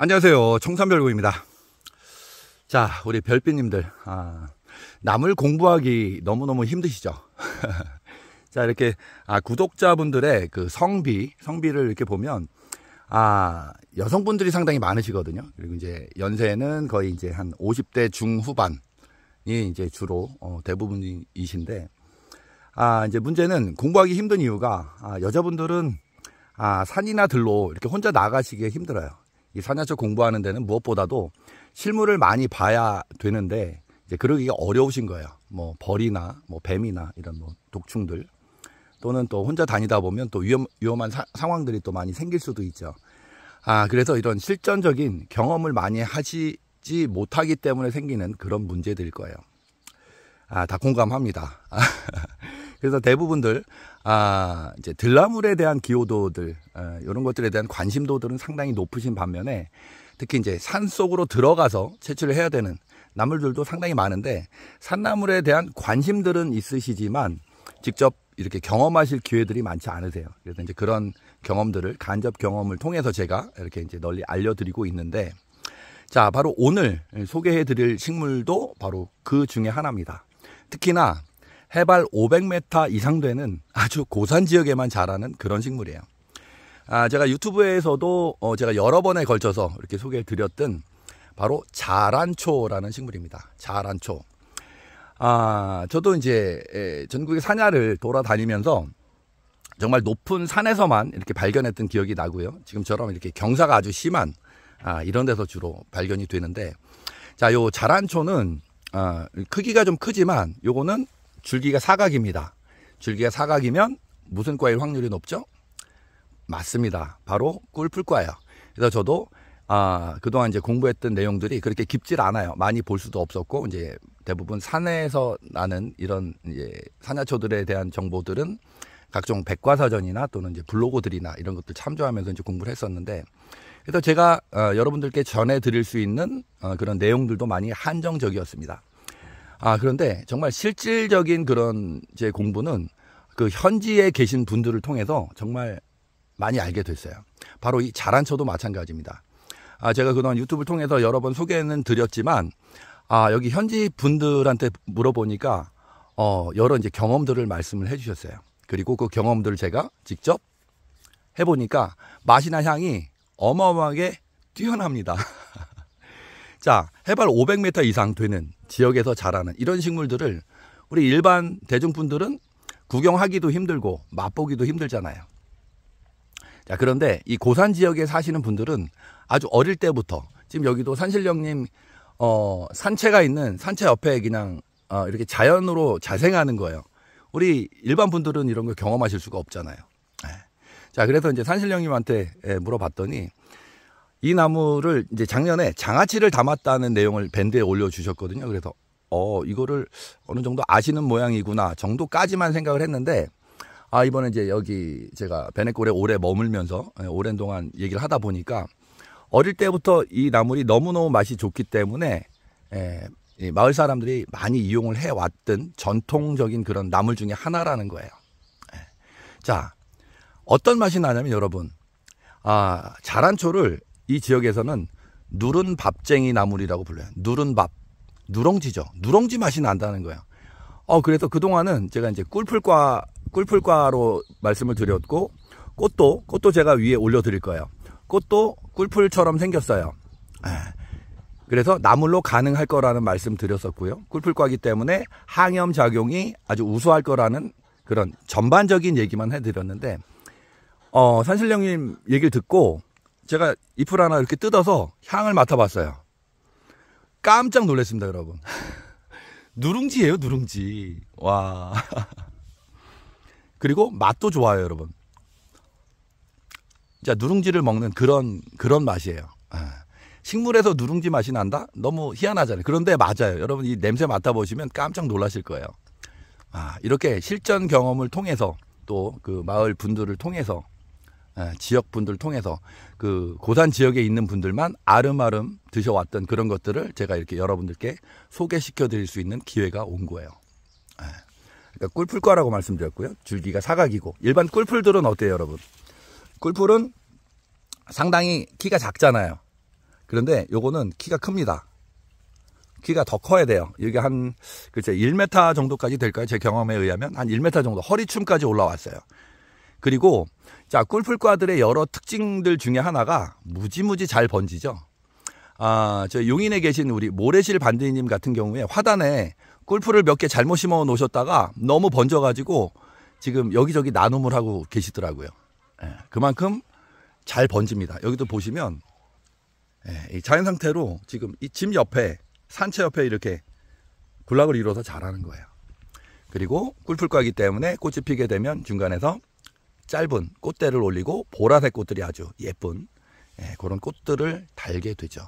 안녕하세요. 청산별구입니다 자, 우리 별빛님들. 아, 남을 공부하기 너무너무 힘드시죠? 자, 이렇게, 아, 구독자분들의 그 성비, 성비를 이렇게 보면, 아, 여성분들이 상당히 많으시거든요. 그리고 이제 연세는 거의 이제 한 50대 중후반이 이제 주로, 어, 대부분이신데, 아, 이제 문제는 공부하기 힘든 이유가, 아, 여자분들은, 아, 산이나 들로 이렇게 혼자 나가시기에 힘들어요. 이 산야초 공부하는 데는 무엇보다도 실물을 많이 봐야 되는데 이제 그러기가 어려우신 거예요. 뭐 벌이나 뭐 뱀이나 이런 뭐 독충들 또는 또 혼자 다니다 보면 또 위험 위험한 사, 상황들이 또 많이 생길 수도 있죠. 아 그래서 이런 실전적인 경험을 많이 하시지 못하기 때문에 생기는 그런 문제들일 거예요. 아다 공감합니다. 그래서 대부분들 아 이제 들나물에 대한 기호도들 아, 이런 것들에 대한 관심도들은 상당히 높으신 반면에 특히 이제 산 속으로 들어가서 채취를 해야 되는 나물들도 상당히 많은데 산나물에 대한 관심들은 있으시지만 직접 이렇게 경험하실 기회들이 많지 않으세요. 그래서 이제 그런 경험들을 간접 경험을 통해서 제가 이렇게 이제 널리 알려드리고 있는데 자 바로 오늘 소개해드릴 식물도 바로 그 중에 하나입니다. 특히나 해발 500m 이상 되는 아주 고산 지역에만 자라는 그런 식물이에요. 아, 제가 유튜브에서도 어, 제가 여러 번에 걸쳐서 이렇게 소개를 드렸던 바로 자란초라는 식물입니다. 자란초. 아, 저도 이제 전국의 산야를 돌아다니면서 정말 높은 산에서만 이렇게 발견했던 기억이 나고요. 지금처럼 이렇게 경사가 아주 심한 아, 이런 데서 주로 발견이 되는데 자, 요 자란초는 아, 크기가 좀 크지만 요거는 줄기가 사각입니다. 줄기가 사각이면 무슨 과일 확률이 높죠? 맞습니다. 바로 꿀풀과예요. 그래서 저도 아, 그동안 이제 공부했던 내용들이 그렇게 깊질 않아요. 많이 볼 수도 없었고, 이제 대부분 산에서 나는 이런 이제 산야초들에 대한 정보들은 각종 백과사전이나 또는 이제 블로그들이나 이런 것들 참조하면서 이제 공부를 했었는데, 그래서 제가 어, 여러분들께 전해드릴 수 있는 어, 그런 내용들도 많이 한정적이었습니다. 아, 그런데 정말 실질적인 그런 제 공부는 그 현지에 계신 분들을 통해서 정말 많이 알게 됐어요. 바로 이 자란초도 마찬가지입니다. 아, 제가 그동안 유튜브를 통해서 여러 번 소개는 드렸지만, 아, 여기 현지 분들한테 물어보니까, 어, 여러 이제 경험들을 말씀을 해주셨어요. 그리고 그 경험들을 제가 직접 해보니까 맛이나 향이 어마어마하게 뛰어납니다. 자, 해발 500m 이상 되는 지역에서 자라는 이런 식물들을 우리 일반 대중분들은 구경하기도 힘들고 맛보기도 힘들잖아요. 자, 그런데 이 고산 지역에 사시는 분들은 아주 어릴 때부터 지금 여기도 산실령님 어, 산채가 있는 산채 옆에 그냥 어, 이렇게 자연으로 자생하는 거예요. 우리 일반 분들은 이런 걸 경험하실 수가 없잖아요. 네. 자, 그래서 이제 산실령님한테 예, 물어봤더니 이 나무를 이제 작년에 장아찌를 담았다는 내용을 밴드에 올려주셨거든요. 그래서 어 이거를 어느 정도 아시는 모양이구나 정도까지만 생각을 했는데 아 이번에 이제 여기 제가 베네골에 오래 머물면서 예, 오랜 동안 얘기를 하다 보니까 어릴 때부터 이 나물이 너무너무 맛이 좋기 때문에 에, 예, 이 마을 사람들이 많이 이용을 해왔던 전통적인 그런 나물 중에 하나라는 거예요. 에. 예. 자 어떤 맛이 나냐면 여러분 아 자란초를 이 지역에서는 누른 밥쟁이 나물이라고 불러요. 누른 밥. 누렁지죠. 누렁지 맛이 난다는 거야. 어, 그래서 그동안은 제가 이제 꿀풀과, 꿀풀과로 말씀을 드렸고, 꽃도, 꽃도 제가 위에 올려드릴 거예요. 꽃도 꿀풀처럼 생겼어요. 예. 그래서 나물로 가능할 거라는 말씀 드렸었고요. 꿀풀과기 때문에 항염 작용이 아주 우수할 거라는 그런 전반적인 얘기만 해드렸는데, 어, 산신령님 얘기를 듣고, 제가 잎을 하나 이렇게 뜯어서 향을 맡아봤어요. 깜짝 놀랐습니다, 여러분. 누룽지예요, 누룽지. 와. 그리고 맛도 좋아요, 여러분. 자, 누룽지를 먹는 그런 그런 맛이에요. 예. 식물에서 누룽지 맛이 난다? 너무 희한하잖아요. 그런데 맞아요. 여러분 이 냄새 맡아보시면 깜짝 놀라실 거예요. 아, 이렇게 실전 경험을 통해서 또 그 마을 분들을 통해서 예, 지역 분들 통해서 그 고산 지역에 있는 분들만 아름아름 드셔왔던 그런 것들을 제가 이렇게 여러분들께 소개시켜 드릴 수 있는 기회가 온 거예요. 예. 그러니까 꿀풀과라고 말씀드렸고요. 줄기가 사각이고 일반 꿀풀들은 어때요, 여러분? 꿀풀은 상당히 키가 작잖아요. 그런데 요거는 키가 큽니다. 키가 더 커야 돼요. 이게 한 글쎄 1m 정도까지 될까요? 제 경험에 의하면 한 1m 정도 허리춤까지 올라왔어요. 그리고 자 꿀풀과들의 여러 특징들 중에 하나가 무지무지 잘 번지죠. 아, 저 용인에 계신 우리 모래실 반대님 같은 경우에 화단에 꿀풀을 몇 개 잘못 심어 놓으셨다가 너무 번져가지고 지금 여기저기 나눔을 하고 계시더라고요. 예, 그만큼 잘 번집니다. 여기도 보시면 예, 자연 상태로 지금 이 집 옆에 산채 옆에 이렇게 군락을 이뤄서 자라는 거예요. 그리고 꿀풀과이기 때문에 꽃이 피게 되면 중간에서 짧은 꽃대를 올리고 보라색 꽃들이 아주 예쁜 예, 그런 꽃들을 달게 되죠.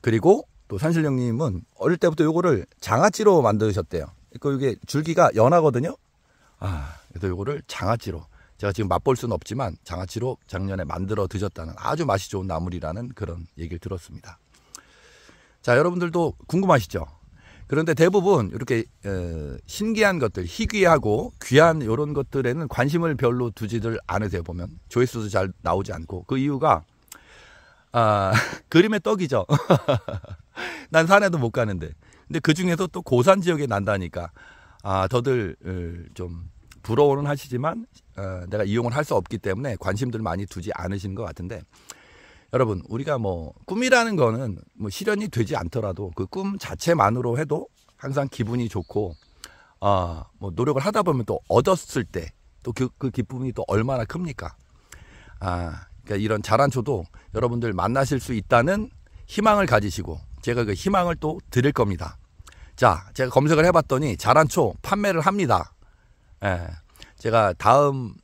그리고 또 산신령님은 어릴 때부터 요거를 장아찌로 만드셨대요. 그 이게 줄기가 연하거든요. 아, 그래서 요거를 장아찌로 제가 지금 맛볼 수는 없지만 장아찌로 작년에 만들어 드셨다는 아주 맛이 좋은 나물이라는 그런 얘기를 들었습니다. 자, 여러분들도 궁금하시죠? 그런데 대부분 이렇게 신기한 것들, 희귀하고 귀한 이런 것들에는 관심을 별로 두지들 않으세요 보면 조회수도 잘 나오지 않고 그 이유가 아 그림의 떡이죠. 난 산에도 못 가는데 근데 그 중에서 또 고산 지역에 난다니까 아 더들 좀 부러워는 하시지만 어, 내가 이용을 할 수 없기 때문에 관심들 많이 두지 않으신 것 같은데 여러분 우리가 뭐 꿈이라는 거는 뭐 실현이 되지 않더라도 그 꿈 자체만으로 해도 항상 기분이 좋고 아 뭐 노력을 하다 보면 또 얻었을 때 또그 그 기쁨이 또 얼마나 큽니까? 아 그러니까 이런 자란초도 여러분들 만나실 수 있다는 희망을 가지시고 제가 그 희망을 또 드릴 겁니다. 자 제가 검색을 해봤더니 자란초 판매를 합니다. 예, 제가 다음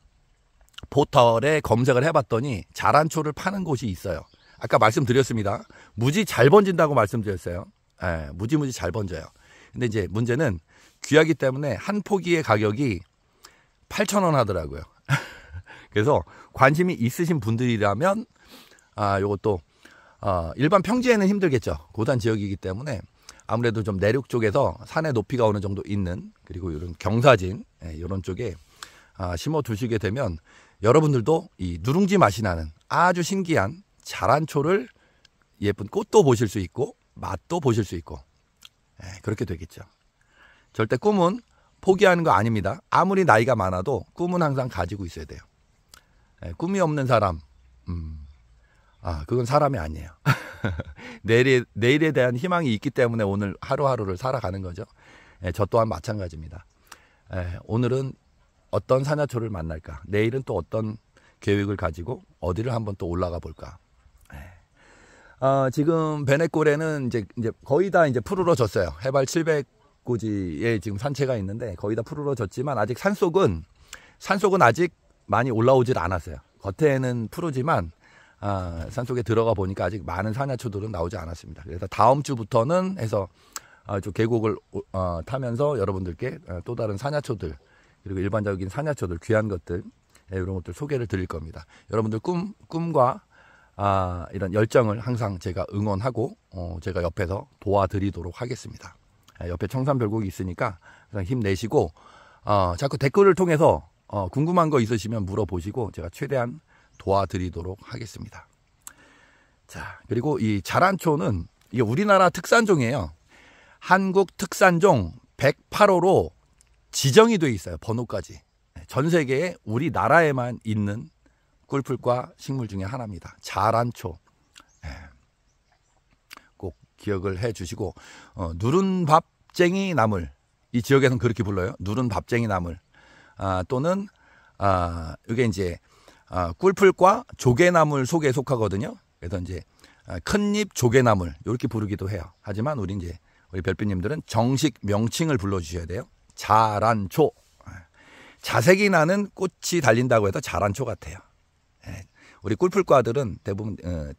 포털에 검색을 해봤더니 자란초를 파는 곳이 있어요. 아까 말씀드렸습니다. 무지 잘 번진다고 말씀드렸어요. 예, 무지무지 잘 번져요. 근데 이제 문제는 귀하기 때문에 한 포기의 가격이 8,000원 하더라고요. 그래서 관심이 있으신 분들이라면 아, 요것도 어, 일반 평지에는 힘들겠죠. 고단 지역이기 때문에 아무래도 좀 내륙 쪽에서 산의 높이가 어느 정도 있는 그리고 이런 경사진 예, 이런 쪽에 아, 심어 두시게 되면 여러분들도 이 누룽지 맛이 나는 아주 신기한 자란초를 예쁜 꽃도 보실 수 있고 맛도 보실 수 있고 예, 그렇게 되겠죠. 절대 꿈은 포기하는 거 아닙니다. 아무리 나이가 많아도 꿈은 항상 가지고 있어야 돼요. 예, 꿈이 없는 사람, 음, 아 그건 사람이 아니에요. 내일에, 내일에 대한 희망이 있기 때문에 오늘 하루하루를 살아가는 거죠. 예, 저 또한 마찬가지입니다. 예, 오늘은 어떤 사냐초를 만날까? 내일은 또 어떤 계획을 가지고 어디를 한번 또 올라가 볼까? 어, 지금 베네꼴에는 이제, 이제 거의 다 이제 푸르러졌어요. 해발 700고지에 지금 산채가 있는데 거의 다 푸르러졌지만 아직 산속은 산속은 아직 많이 올라오질 않았어요. 겉에는 푸르지만 어, 산속에 들어가 보니까 아직 많은 사냐초들은 나오지 않았습니다. 그래서 다음 주부터는 해서 아, 저 계곡을 어, 타면서 여러분들께 어, 또 다른 사냐초들 그리고 일반적인 사냥초들 귀한 것들 예, 이런 것들 소개를 드릴 겁니다. 여러분들 꿈 꿈과 아, 이런 열정을 항상 제가 응원하고 어, 제가 옆에서 도와드리도록 하겠습니다. 예, 옆에 청산별곡이 있으니까 항상 힘내시고 어, 자꾸 댓글을 통해서 어, 궁금한 거 있으시면 물어보시고 제가 최대한 도와드리도록 하겠습니다. 자 그리고 이 자란초는 이게 우리나라 특산종이에요. 한국 특산종 108호로 지정이 돼 있어요. 번호까지. 네, 전 세계에 우리나라에만 있는 꿀풀과 식물 중에 하나입니다. 자란초. 네, 꼭 기억을 해 주시고 어, 누른밥쟁이 나물. 이 지역에서는 그렇게 불러요. 누른밥쟁이 나물. 아, 또는 아, 이게 이제 아, 꿀풀과 조개나물 속에 속하거든요. 그래서 이제 아, 큰잎 조개나물 이렇게 부르기도 해요. 하지만 우리 이제 우리 별빛님들은 정식 명칭을 불러주셔야 돼요. 자란초. 자색이 나는 꽃이 달린다고 해도 자란초 같아요. 예. 우리 꿀풀과들은 대부분 어,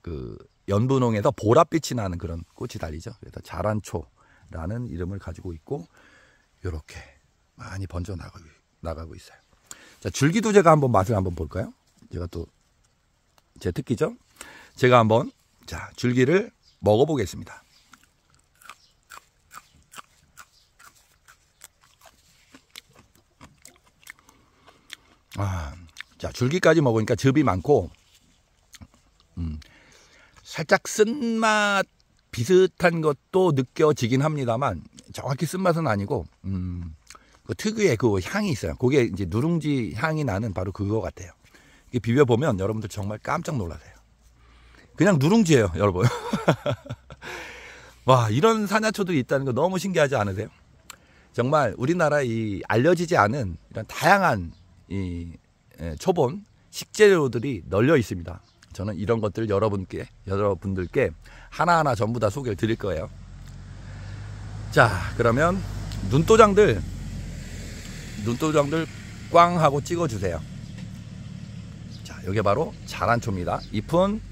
그 연분홍에서 보랏빛이 나는 그런 꽃이 달리죠. 그래서 자란초라는 이름을 가지고 있고 이렇게 많이 번져 나가고 나가고 있어요. 자, 줄기도 제가 한번 맛을 한번 볼까요? 제가 또 제 특기죠. 제가 한번 자 줄기를 먹어보겠습니다. 아, 자 줄기까지 먹으니까 즙이 많고 음, 살짝 쓴맛 비슷한 것도 느껴지긴 합니다만 정확히 쓴맛은 아니고 음, 그 특유의 그 향이 있어요. 그게 이제 누룽지 향이 나는 바로 그거 같아요. 비벼 보면 여러분들 정말 깜짝 놀라세요. 그냥 누룽지예요, 여러분. 와 이런 사야초들이 있다는 거 너무 신기하지 않으세요? 정말 우리나라 이 알려지지 않은 이런 다양한 이 초본 식재료들이 널려 있습니다. 저는 이런 것들 여러분께 여러분들께 하나하나 전부 다 소개를 드릴 거예요. 자, 그러면 눈도장들 눈도장들 꽝 하고 찍어 주세요. 자, 이게 바로 자란초입니다. 잎은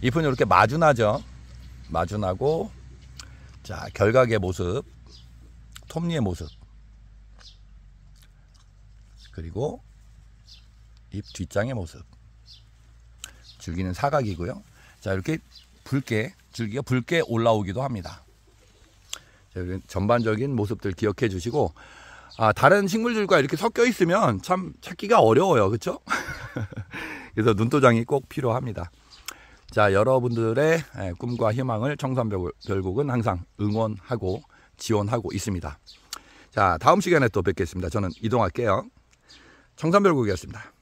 잎은 이렇게 마주나죠. 마주나고 자, 결각의 모습, 톱니의 모습. 그리고 잎 뒷장의 모습. 줄기는 사각이고요. 자, 이렇게 붉게 줄기가 붉게 올라오기도 합니다. 자, 전반적인 모습들 기억해 주시고 아, 다른 식물들과 이렇게 섞여 있으면 참 찾기가 어려워요. 그쵸 그래서 눈도장이 꼭 필요합니다. 자, 여러분들의 예, 꿈과 희망을 청산별곡은 항상 응원하고 지원하고 있습니다. 자, 다음 시간에 또 뵙겠습니다. 저는 이동할게요. 청산별곡이었습니다.